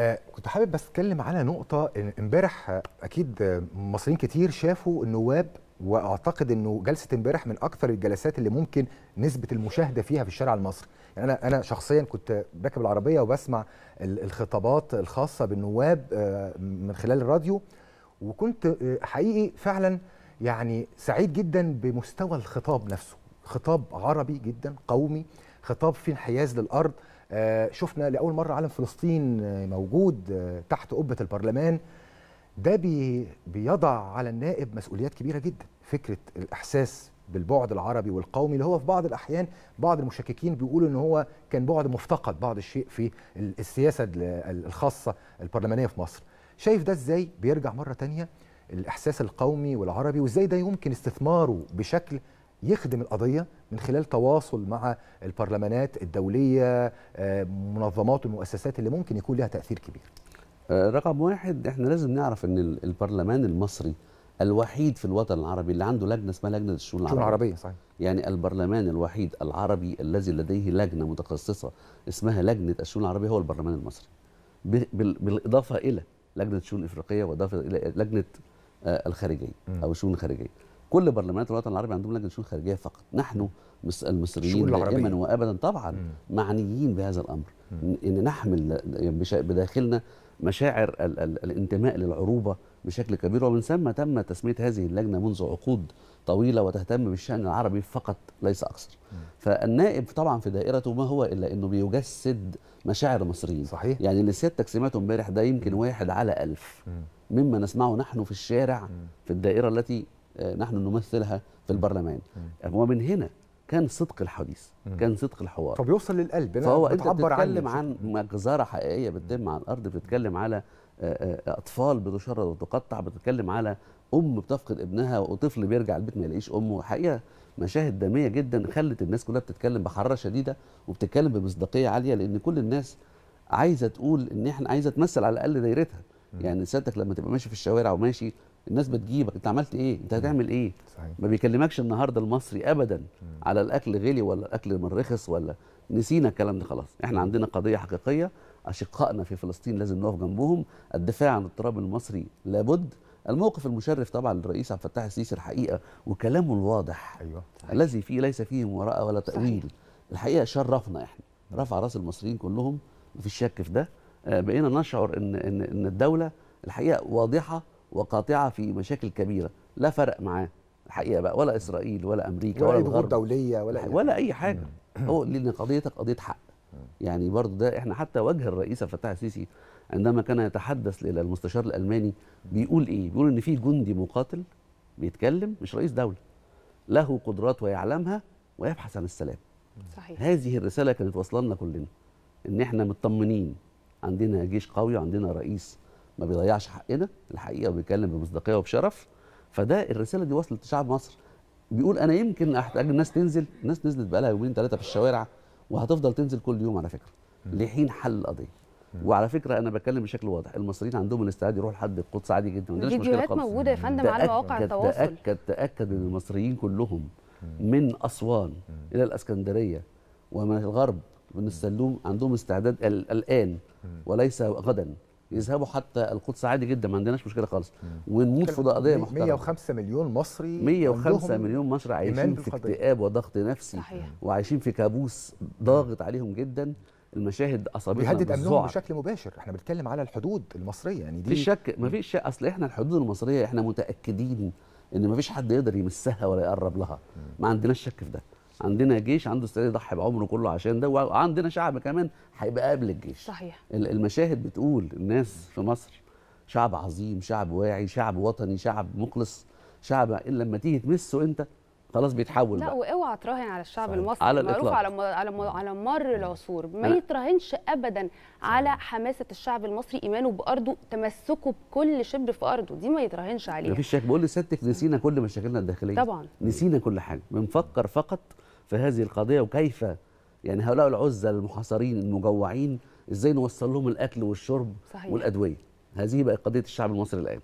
آه، كنت حابب بس اتكلم على نقطه امبارح آه، اكيد آه، مصريين كتير شافوا النواب واعتقد انه جلسه امبارح من اكثر الجلسات اللي ممكن نسبه المشاهده فيها في الشارع المصري يعني انا انا شخصيا كنت راكب العربيه وبسمع الخطابات الخاصه بالنواب من خلال الراديو وكنت حقيقي فعلا يعني سعيد جدا بمستوى الخطاب نفسه خطاب عربي جدا قومي خطاب في انحياز للارض آه، شفنا لاول مره علم فلسطين آه، موجود آه، تحت قبه البرلمان ده بي بيضع على النائب مسؤوليات كبيره جدا فكره الاحساس بالبعد العربي والقومي اللي هو في بعض الاحيان بعض المشككين بيقولوا ان هو كان بعد مفتقد بعض الشيء في السياسه الخاصه البرلمانيه في مصر شايف ده ازاي بيرجع مره تانية الاحساس القومي والعربي وازاي ده يمكن استثماره بشكل يخدم القضية من خلال تواصل مع البرلمانات الدولية آه، منظمات المؤسسات اللي ممكن يكون لها تأثير كبير آه، رقم واحد احنا لازم نعرف ان البرلمان المصري الوحيد في الوطن العربي اللي عنده لجنه اسمها لجنه الشؤون العربيه العربيه صحيح يعني البرلمان الوحيد العربي الذي لديه لجنه متخصصه اسمها لجنه الشؤون العربيه هو البرلمان المصري بالاضافه الى لجنه الشؤون الافريقيه واضافه الى لجنه آه، الخارجيه او الشؤون الخارجيه كل برلمانات الوطن العربي عندهم لجنه شؤون خارجيه فقط نحن المصريين دائما وابدا طبعا مم. معنيين بهذا الامر مم. ان نحمل يعني بداخلنا مشاعر ال ال الانتماء للعروبه بشكل كبير ومن ثم تم تسميه هذه اللجنه منذ عقود طويله وتهتم بالشان العربي فقط ليس اكثر. فالنائب طبعا في دائرته ما هو الا انه بيجسد مشاعر المصريين. صحيح. يعني اللي سيادتك سمعته امبارح ده يمكن واحد على ألف مم. مما نسمعه نحن في الشارع مم. في الدائره التي آه، نحن نمثلها في البرلمان يعني هو من هنا كان صدق الحديث كان صدق الحوار فبيوصل للقلب فهو انت بتتكلم عن مجزره حقيقيه بتتم على الارض بتتكلم على آه، آه، اطفال بتشرد وتقطع بتتكلم على ام بتفقد ابنها وطفل بيرجع البيت ما يلاقيش امه حقيقه مشاهد دميه جدا خلت الناس كلها بتتكلم بحراره شديده وبتتكلم بمصداقيه عاليه لان كل الناس عايزه تقول ان احنا عايزه تمثل على الاقل دايرتها يعني سيادتك لما تبقى ماشي في الشوارع وماشي الناس بتجيبك انت عملت ايه انت هتعمل ايه صحيح. ما بيكلمكش النهارده المصري ابدا م. على الاكل غلي ولا الاكل من رخص ولا نسينا الكلام ده خلاص احنا عندنا قضيه حقيقيه اشقائنا في فلسطين لازم نقف جنبهم الدفاع عن التراب المصري لابد الموقف المشرف طبعا للرئيس عبد الفتاح السيسي الحقيقه وكلامه الواضح أيوة. الذي فيه ليس فيه مراءه ولا تاويل صحيح. الحقيقه شرفنا احنا رفع راس المصريين كلهم مفيش شك في ده آه، بقينا نشعر ان ان ان الدوله الحقيقه واضحه وقاطعه في مشاكل كبيره لا فرق معاه الحقيقه بقى ولا اسرائيل ولا امريكا ولا, ولا الغرب دوليه ولا ولا اي حاجه هو لان قضيتك قضيه حق يعني برضه ده احنا حتى وجه الرئيس الفتاح السيسي عندما كان يتحدث الى المستشار الالماني بيقول ايه بيقول ان في جندي مقاتل بيتكلم مش رئيس دوله له قدرات ويعلمها ويبحث عن السلام صحيح هذه الرساله كانت واصله لنا كلنا ان احنا مطمنين عندنا جيش قوي وعندنا رئيس ما بيضيعش حقنا الحقيقه وبيتكلم بمصداقيه وبشرف فده الرساله دي وصلت لشعب مصر بيقول انا يمكن احتاج الناس تنزل الناس نزلت بقى لها يومين ثلاثه في الشوارع وهتفضل تنزل كل يوم على فكره لحين حل القضيه وعلى فكره انا بتكلم بشكل واضح المصريين عندهم الاستعداد يروحوا لحد القدس عادي جدا ما خالص موجوده يا فندم على مواقع التواصل تاكد تاكد ان المصريين كلهم من اسوان الى الاسكندريه ومن الغرب من السلوم عندهم استعداد الان وليس غدا يذهبوا حتى القدس عادي جدا ما عندناش مشكله خالص ونموت في قضيه محترمه 105 مليون مصري 105 مليون مصري عايشين في اكتئاب وضغط نفسي صحيح. وعايشين في كابوس ضاغط عليهم جدا المشاهد اصابتنا بيهدد امنهم بشكل مباشر احنا بنتكلم على الحدود المصريه يعني دي في شك ما فيش شك اصل احنا الحدود المصريه احنا متاكدين ان ما فيش حد يقدر يمسها ولا يقرب لها ما عندناش شك في ده عندنا جيش عنده استعداد يضحي بعمره كله عشان ده وعندنا شعب كمان هيبقى قبل الجيش صحيح المشاهد بتقول الناس في مصر شعب عظيم شعب واعي شعب وطني شعب مخلص شعب لما تيجي تمسه انت خلاص بيتحول لا بقى. واوعى تراهن على الشعب صحيح. المصري على على على على مر العصور ما أنا. يتراهنش ابدا صحيح. على حماسه الشعب المصري ايمانه بارضه تمسكه بكل شبر في ارضه دي ما يتراهنش عليها مفيش شك بقول لسيادتك نسينا كل مشاكلنا الداخليه طبعا نسينا كل حاجه بنفكر فقط في هذه القضية وكيف يعني هؤلاء العزة المحاصرين المجوعين ازاي نوصل لهم الأكل والشرب صحيح. والأدوية هذه بقت قضية الشعب المصري الآن